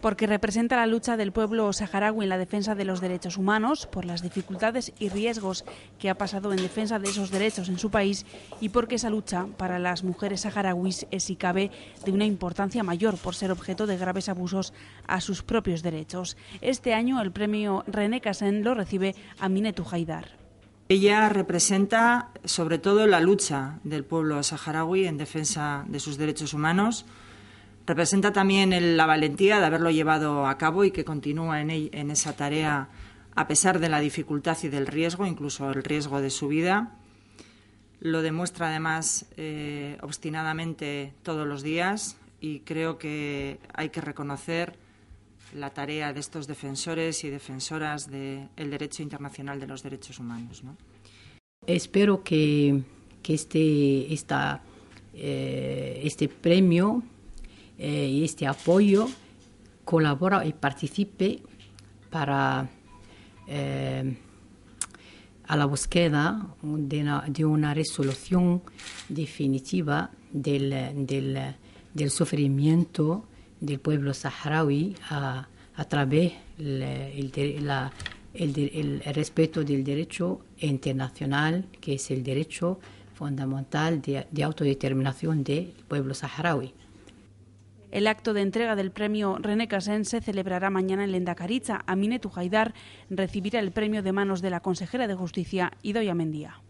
porque representa la lucha del pueblo saharaui en la defensa de los derechos humanos, por las dificultades y riesgos que ha pasado en defensa de esos derechos en su país y porque esa lucha para las mujeres saharauis es, si cabe, de una importancia mayor por ser objeto de graves abusos a sus propios derechos. Este año el premio René Cassin lo recibe Aminetou Haidar. Ella representa sobre todo la lucha del pueblo saharaui en defensa de sus derechos humanos representa también la valentía de haberlo llevado a cabo y que continúa en, esa tarea a pesar de la dificultad y del riesgo, incluso el riesgo de su vida. Lo demuestra además eh, obstinadamente todos los días y creo que hay que reconocer la tarea de estos defensores y defensoras del derecho internacional de los derechos humanos. Espero que, este, eh, este premio eh, y este apoyo colabora y participe para eh, a la búsqueda de una, resolución definitiva del, sufrimiento del pueblo saharaui a, través del respeto del derecho internacional, que es el derecho fundamental de autodeterminación del pueblo saharaui. El acto de entrega del premio René Casense celebrará mañana en Lendacaritza. Minetu Tujaidar recibirá el premio de manos de la consejera de Justicia, Idoia Mendía.